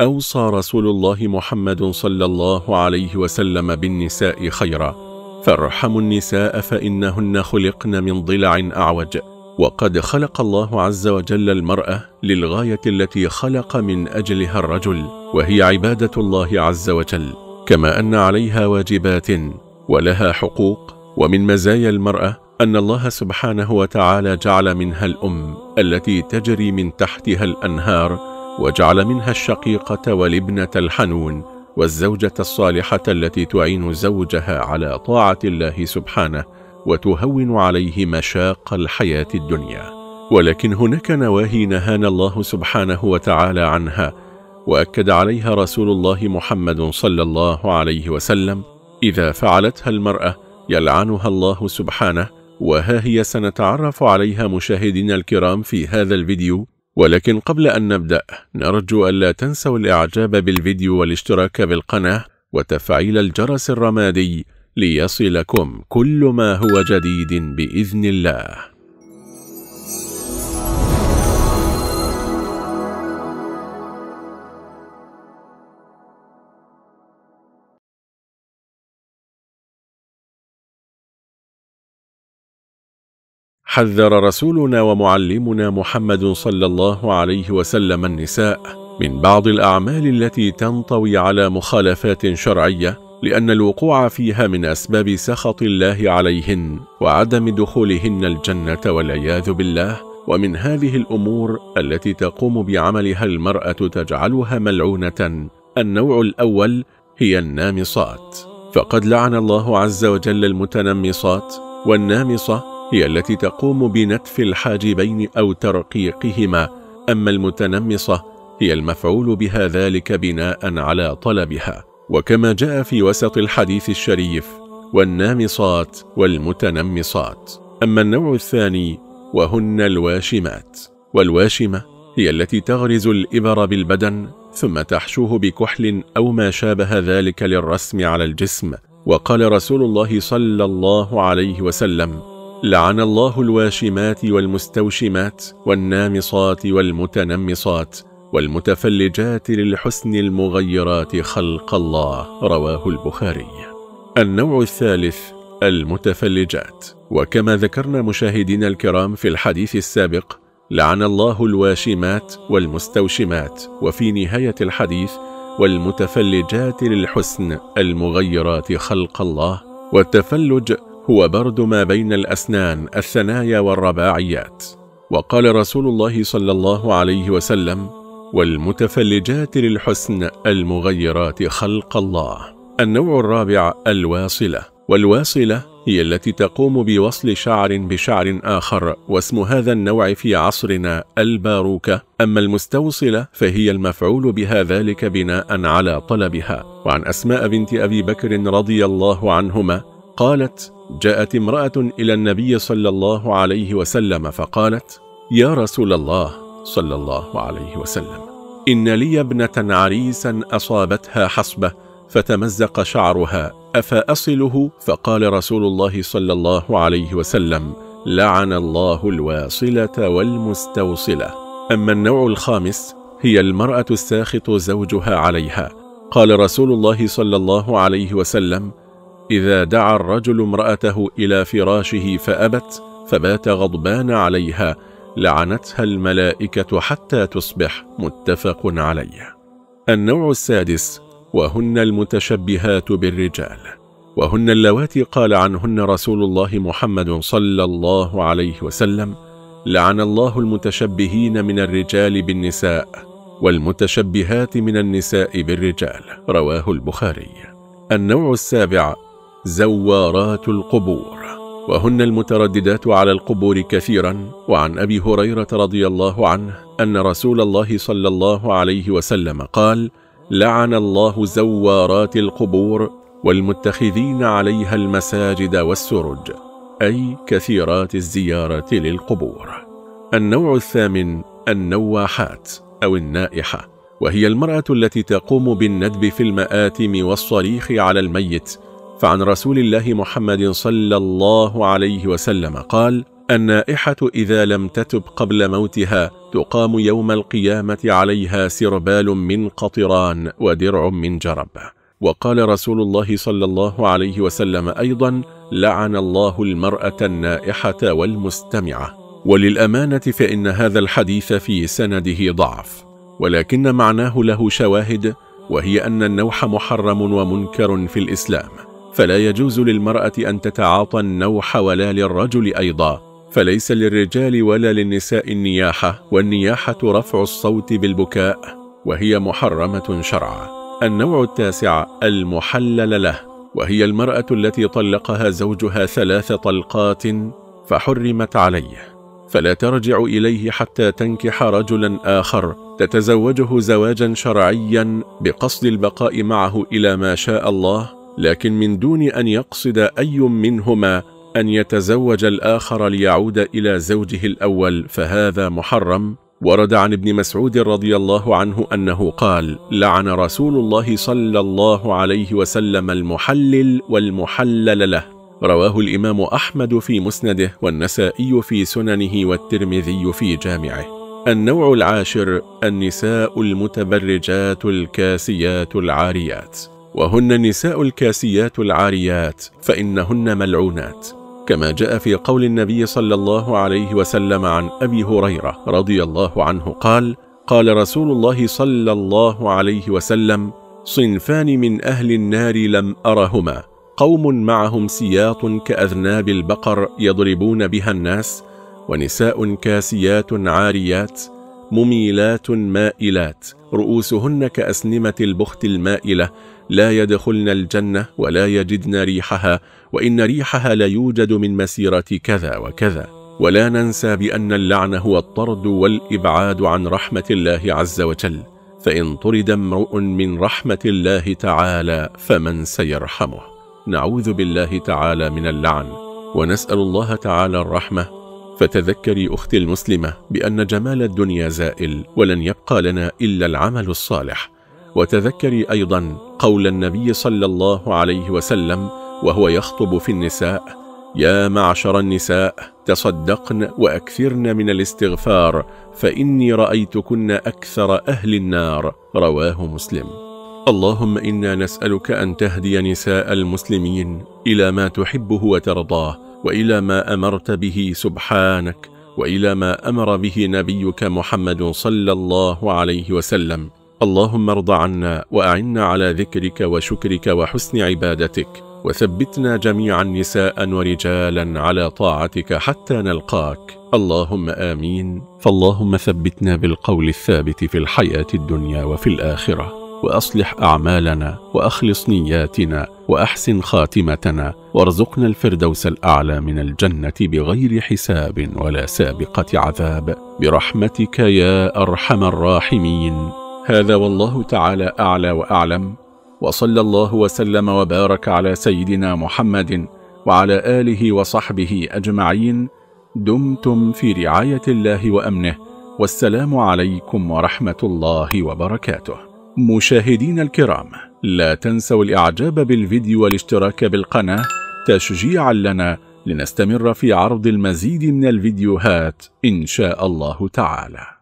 أوصى رسول الله محمد صلى الله عليه وسلم بالنساء خيرا فارحموا النساء فإنهن خلقن من ضلع أعوج وقد خلق الله عز وجل المرأة للغاية التي خلق من أجلها الرجل وهي عبادة الله عز وجل كما أن عليها واجبات ولها حقوق ومن مزايا المرأة أن الله سبحانه وتعالى جعل منها الأم التي تجري من تحتها الأنهار وجعل منها الشقيقة والابنة الحنون والزوجة الصالحة التي تعين زوجها على طاعة الله سبحانه وتهون عليه مشاق الحياة الدنيا ولكن هناك نواهي نهانا الله سبحانه وتعالى عنها وأكد عليها رسول الله محمد صلى الله عليه وسلم إذا فعلتها المرأة يلعنها الله سبحانه وها هي سنتعرف عليها مشاهدينا الكرام في هذا الفيديو ولكن قبل أن نبدأ نرجو ألا تنسوا الإعجاب بالفيديو والاشتراك بالقناة وتفعيل الجرس الرمادي ليصلكم كل ما هو جديد بإذن الله حذر رسولنا ومعلمنا محمد صلى الله عليه وسلم النساء من بعض الأعمال التي تنطوي على مخالفات شرعية لأن الوقوع فيها من أسباب سخط الله عليهن وعدم دخولهن الجنة والعياذ بالله ومن هذه الأمور التي تقوم بعملها المرأة تجعلها ملعونة النوع الأول هي النامصات فقد لعن الله عز وجل المتنمصات والنامصة هي التي تقوم بنتف الحاجبين أو ترقيقهما أما المتنمصة هي المفعول بها ذلك بناء على طلبها وكما جاء في وسط الحديث الشريف والنامصات والمتنمصات أما النوع الثاني وهن الواشمات والواشمة هي التي تغرز الإبر بالبدن ثم تحشوه بكحل أو ما شابه ذلك للرسم على الجسم وقال رسول الله صلى الله عليه وسلم لعن الله الواشمات والمستوشمات والنامصات والمتنمصات والمتفلجات للحسن المغيرات خلق الله رواه البخاري النوع الثالث المتفلجات وكما ذكرنا مشاهدينا الكرام في الحديث السابق لعن الله الواشمات والمستوشمات وفي نهاية الحديث والمتفلجات للحسن المغيرات خلق الله والتفلج هو برد ما بين الأسنان الثنايا والرباعيات وقال رسول الله صلى الله عليه وسلم والمتفلجات للحسن المغيرات خلق الله النوع الرابع الواصلة والواصلة هي التي تقوم بوصل شعر بشعر آخر واسم هذا النوع في عصرنا الباروكة أما المستوصلة فهي المفعول بها ذلك بناء على طلبها وعن أسماء بنت أبي بكر رضي الله عنهما قالت جاءت امرأة إلى النبي صلى الله عليه وسلم فقالت يا رسول الله صلى الله عليه وسلم إن لي ابنة عريسا أصابتها حصبة فتمزق شعرها أفأصله فقال رسول الله صلى الله عليه وسلم لعن الله الواصلة والمستوصلة أما النوع الخامس هي المرأة الساخط زوجها عليها قال رسول الله صلى الله عليه وسلم إذا دعا الرجل امرأته إلى فراشه فأبت فبات غضبان عليها لعنتها الملائكة حتى تصبح متفق عليه النوع السادس وهن المتشبهات بالرجال وهن اللواتي قال عنهن رسول الله محمد صلى الله عليه وسلم لعن الله المتشبهين من الرجال بالنساء والمتشبهات من النساء بالرجال رواه البخاري النوع السابع زوارات القبور وهن المترددات على القبور كثيرا وعن أبي هريرة رضي الله عنه أن رسول الله صلى الله عليه وسلم قال لعن الله زوارات القبور والمتخذين عليها المساجد والسرج أي كثيرات الزيارة للقبور النوع الثامن النواحات أو النائحة وهي المرأة التي تقوم بالندب في المآتم والصريخ على الميت فعن رسول الله محمد صلى الله عليه وسلم قال النائحة إذا لم تتب قبل موتها تقام يوم القيامة عليها سربال من قطران ودرع من جرب وقال رسول الله صلى الله عليه وسلم أيضا لعن الله المرأة النائحة والمستمعة وللأمانة فإن هذا الحديث في سنده ضعف ولكن معناه له شواهد وهي أن النوح محرم ومنكر في الإسلام فلا يجوز للمرأة أن تتعاطى النوح ولا للرجل أيضا فليس للرجال ولا للنساء النياحة والنياحة رفع الصوت بالبكاء وهي محرمة شرعا النوع التاسع المحلل له وهي المرأة التي طلقها زوجها ثلاث طلقات فحرمت عليه فلا ترجع إليه حتى تنكح رجلا آخر تتزوجه زواجا شرعيا بقصد البقاء معه إلى ما شاء الله لكن من دون أن يقصد أي منهما أن يتزوج الآخر ليعود إلى زوجه الأول فهذا محرم ورد عن ابن مسعود رضي الله عنه أنه قال لعن رسول الله صلى الله عليه وسلم المحلل والمحلل له رواه الإمام أحمد في مسنده والنسائي في سننه والترمذي في جامعه النوع العاشر النساء المتبرجات الكاسيات العاريات وهن النساء الكاسيات العاريات فإنهن ملعونات كما جاء في قول النبي صلى الله عليه وسلم عن أبي هريرة رضي الله عنه قال قال رسول الله صلى الله عليه وسلم صنفان من أهل النار لم أرهما قوم معهم سياط كأذناب البقر يضربون بها الناس ونساء كاسيات عاريات مميلات مائلات رؤوسهن كأسنمة البخت المائلة لا يدخلن الجنة ولا يجدن ريحها وإن ريحها ليوجد من مسيرة كذا وكذا ولا ننسى بأن اللعن هو الطرد والإبعاد عن رحمة الله عز وجل فإن طرد امرؤ من رحمة الله تعالى فمن سيرحمه نعوذ بالله تعالى من اللعن ونسأل الله تعالى الرحمة فتذكري أختي المسلمة بأن جمال الدنيا زائل ولن يبقى لنا إلا العمل الصالح وتذكري أيضا قول النبي صلى الله عليه وسلم وهو يخطب في النساء يا معشر النساء تصدقن وأكثرن من الاستغفار فإني رأيتكن أكثر أهل النار رواه مسلم اللهم إنا نسألك أن تهدي نساء المسلمين إلى ما تحبه وترضاه وإلى ما أمرت به سبحانك وإلى ما أمر به نبيك محمد صلى الله عليه وسلم اللهم ارض عنا وأعنا على ذكرك وشكرك وحسن عبادتك وثبتنا جميعا نساء ورجالا على طاعتك حتى نلقاك اللهم آمين فاللهم ثبتنا بالقول الثابت في الحياة الدنيا وفي الآخرة وأصلح أعمالنا وأخلص نياتنا وأحسن خاتمتنا وارزقنا الفردوس الأعلى من الجنة بغير حساب ولا سابقة عذاب برحمتك يا أرحم الراحمين هذا والله تعالى أعلى وأعلم وصلى الله وسلم وبارك على سيدنا محمد وعلى آله وصحبه أجمعين دمتم في رعاية الله وأمنه والسلام عليكم ورحمة الله وبركاته مشاهدين الكرام لا تنسوا الإعجاب بالفيديو والاشتراك بالقناة تشجيعا لنا لنستمر في عرض المزيد من الفيديوهات إن شاء الله تعالى